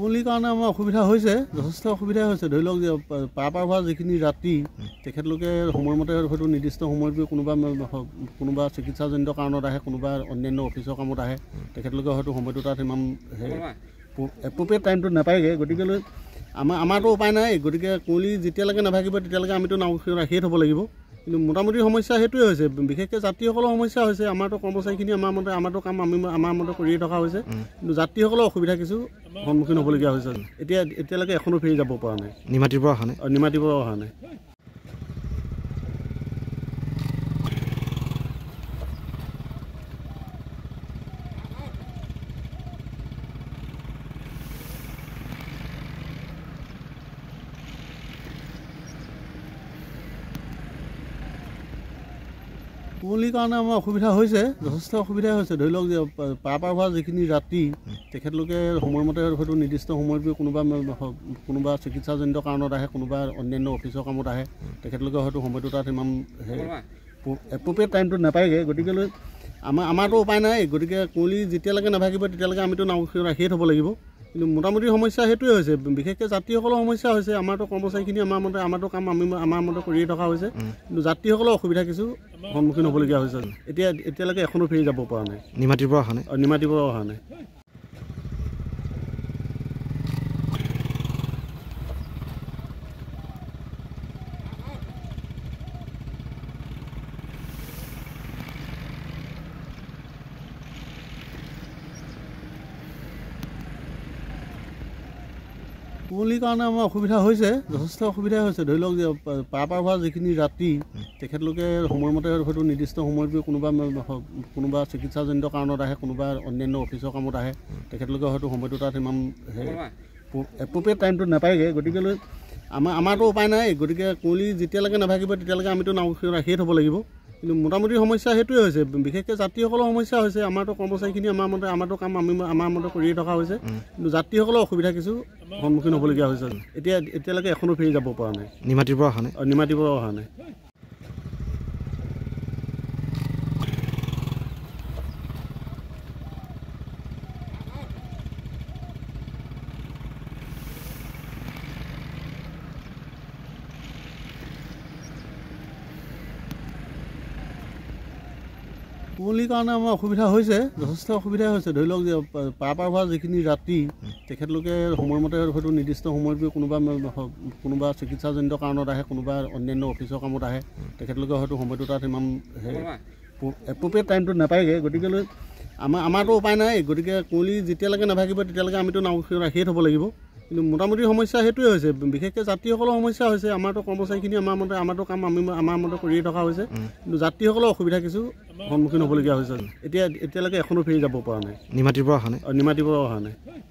কুঁৱলীৰ কাৰণে আমাৰ অসুবিধা হৈছে যথেষ্ট অসুবিধা হৈছে ধৰি লওক পাৰ পাৰ হোৱা যিখিনি ৰাতি তেখেতলোকে সময়মতে হয়তো নিৰ্দিষ্ট সময়ত গৈ কোনোবা কোনোবা চিকিৎসাজনিত কাৰণত আহে কোনোবা অন্যান্য অফিচৰ কামত আহে তেখেতলোকে হয়তো সময়টো তাত ইমান এপ্ৰপ্ৰিয়েট টাইমটো নাপায়গৈ গতিকেলৈ আমাৰ আমাৰতো উপায় নাই গতিকে কুঁৱলী যেতিয়ালৈকে নাভাগিব তেতিয়ালৈকে আমিতো নাও ৰাখিয়ে থ'ব লাগিব কিন্তু মোটামুটি সমস্যা সেইটোৱে হৈছে বিশেষকৈ যাত্ৰীসকলৰ সমস্যা হৈছে আমাৰতো কৰ্মচাৰীখিনি আমাৰ মতে আমাৰতো কাম আমি আমাৰ মতে কৰিয়ে থকা হৈছে কিন্তু যাত্ৰীসকলৰ অসুবিধা কিছু সন্মুখীন হ'বলগীয়া হৈছে এতিয়া এতিয়ালৈকে এখনো ফেৰি যাব পৰা নাই নিমাতীৰ পৰা অহা নাই নিমাতিৰ পৰা অহা নাই কুঁৱলীৰ কাৰণে আমাৰ অসুবিধা হৈছে যথেষ্ট অসুবিধাই হৈছে ধৰি লওক যে পাৰ হোৱা যিখিনি ৰাতি তেখেতলোকে সময়মতে হয়তো নিৰ্দিষ্ট সময়ত গৈ কোনোবা কোনোবা চিকিৎসাজনিত কাৰণত আহে কোনোবা অন্যান্য অফিচৰ কামত আহে তেখেতলোকে হয়তো সময়টো তাত ইমান এপ্ৰপ্ৰিয়েট টাইমটো নাপায়গৈ গতিকেলৈ আমাৰ আমাৰতো উপায় নাই গতিকে কুঁৱলী যেতিয়ালৈকে নাভাগিব তেতিয়ালৈকে আমিতো নাও ৰাখিয়ে থ'ব লাগিব কিন্তু মোটামুটি সমস্যা সেইটোৱে হৈছে বিশেষকৈ যাত্ৰীসকলৰ সমস্যা হৈছে আমাৰতো কৰ্মচাৰীখিনি আমাৰ মতে আমাৰতো কাম আমি আমাৰ মতে কৰিয়ে থকা হৈছে কিন্তু যাত্ৰীসকলৰ অসুবিধা কিছু সন্মুখীন হ'বলগীয়া হৈছে এতিয়া এতিয়ালৈকে এখনো ফেৰি যাব পৰা নাই নিমাতিৰ পৰা অহা নাই নিমাতিৰ পৰা অহা নাই কুঁৱলীৰ কাৰণে আমাৰ অসুবিধা হৈছে যথেষ্ট অসুবিধাই হৈছে ধৰি লওক যে পাৰ পাৰ হোৱা যিখিনি ৰাতি তেখেতলোকে সময়মতে হয়তো নিৰ্দিষ্ট সময়ত গৈ কোনোবা কোনোবা চিকিৎসাজনিত কাৰণত আহে কোনোবা অন্যান্য অফিচৰ কামত আহে তেখেতলোকে হয়তো সময়টো তাত ইমান এপ্ৰপ্ৰিয়েট টাইমটো নাপায়গৈ গতিকেলৈ আমাৰ আমাৰতো উপায় নাই গতিকে কুঁৱলী যেতিয়ালৈকে নাভাগিব তেতিয়ালৈকে আমিতো নাও ৰাখিয়ে থ'ব লাগিব কিন্তু মোটামুটি সমস্যা সেইটোৱে হৈছে বিশেষকৈ যাত্ৰীসকলৰ সমস্যা হৈছে আমাৰতো কৰ্মচাৰীখিনি আমাৰ মতে আমাৰতো কাম আমি আমাৰ মতে কৰিয়ে থকা হৈছে কিন্তু যাত্ৰীসকলৰ অসুবিধা কিছু সন্মুখীন হ'বলগীয়া হৈছে এতিয়া এতিয়ালৈকে এখনো ফেৰি যাব পৰা নাই নিমাতিৰ পৰা অহা নাই নিমাতিৰ পৰা অহা নাই কুঁৱলীৰ কাৰণে আমাৰ অসুবিধা হৈছে যথেষ্ট অসুবিধাই হৈছে ধৰি লওক যে পাৰ পাৰ হোৱা যিখিনি ৰাতি তেখেতলোকে সময়মতে হয়তো নিৰ্দিষ্ট সময়ত কোনোবা কোনোবা চিকিৎসাজনিত কাৰণত আহে কোনোবা অন্যান্য অফিচৰ কামত আহে তেখেতলোকে হয়তো সময়টো তাত ইমান এপ্ৰপ্ৰিয়েট টাইমটো নাপায়গৈ গতিকেলৈ আমাৰ আমাৰতো উপায় নাই গতিকে কুঁৱলী যেতিয়ালৈকে নাভাগিব তেতিয়ালৈকে আমিতো নাও ৰাখিয়ে থ'ব লাগিব কিন্তু মোটামুটি সমস্যা সেইটোৱে হৈছে বিশেষকৈ যাত্ৰীসকলৰ সমস্যা হৈছে আমাৰতো কৰ্মচাৰীখিনি আমাৰ মতে আমাৰতো কাম আমি আমাৰ মতে কৰিয়ে থকা হৈছে কিন্তু যাত্ৰীসকলৰ অসুবিধা কিছু সন্মুখীন হ'বলগীয়া হৈছে এতিয়া এতিয়ালৈকে এখনো ফেৰি যাব পৰা নাই নিমাতিৰ পৰা অহা নাই নিমাতিৰ পৰা অহা নাই